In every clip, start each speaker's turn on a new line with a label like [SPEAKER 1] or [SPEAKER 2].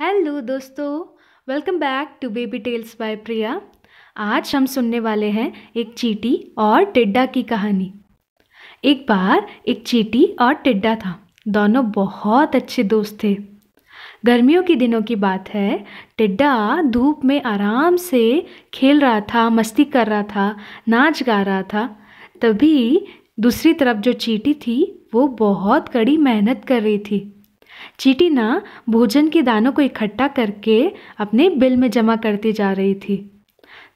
[SPEAKER 1] hello दोस्तों welcome back to baby tales by Priya आज हम सुनने वाले हैं एक चीटी और टिड्डा की कहानी एक बार एक चीटी और टिड्डा था दोनों बहुत अच्छे दोस्त थे गर्मियों के दिनों की बात है टिड्डा धूप में आराम से खेल रहा था मस्ती कर रहा था नाच गा रहा था तभी दूसरी तरफ जो चीटी थी वो बहुत कड़ी मेहनत कर रही थी चीटी ना भोजन के दानों को इकट्ठा करके अपने बिल में जमा करती जा रही थी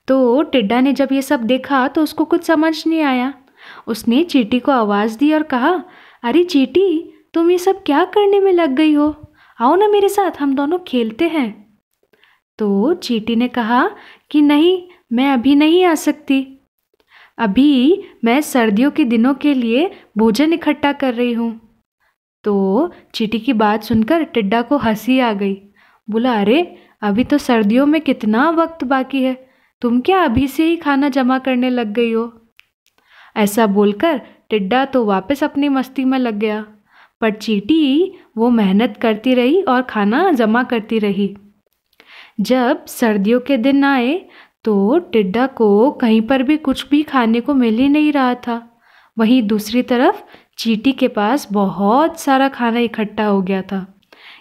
[SPEAKER 1] तो टिड्डा ने जब ये सब देखा तो उसको कुछ समझ नहीं आया उसने चीटी को आवाज़ दी और कहा अरे चीटी तुम ये सब क्या करने में लग गई हो आओ ना मेरे साथ हम दोनों खेलते हैं तो चीटी ने कहा कि नहीं मैं अभी नहीं आ सकती अभी मैं सर्दियों के दिनों के लिए भोजन इकट्ठा कर रही हूँ तो चीटी की बात सुनकर टिड्डा को हंसी आ गई बोला अरे अभी तो सर्दियों में कितना वक्त बाकी है तुम क्या अभी से ही खाना जमा करने लग गई हो ऐसा बोलकर टिड्डा तो वापस अपनी मस्ती में लग गया पर चीटी वो मेहनत करती रही और खाना जमा करती रही जब सर्दियों के दिन आए तो टिड्डा को कहीं पर भी कुछ भी खाने को मिल ही नहीं रहा था वहीं दूसरी तरफ चीटी के पास बहुत सारा खाना इकट्ठा हो गया था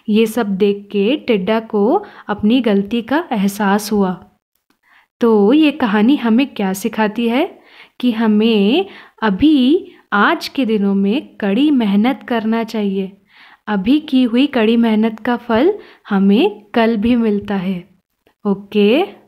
[SPEAKER 1] ये सब देख के टिड्डा को अपनी गलती का एहसास हुआ तो ये कहानी हमें क्या सिखाती है कि हमें अभी आज के दिनों में कड़ी मेहनत करना चाहिए अभी की हुई कड़ी मेहनत का फल हमें कल भी मिलता है ओके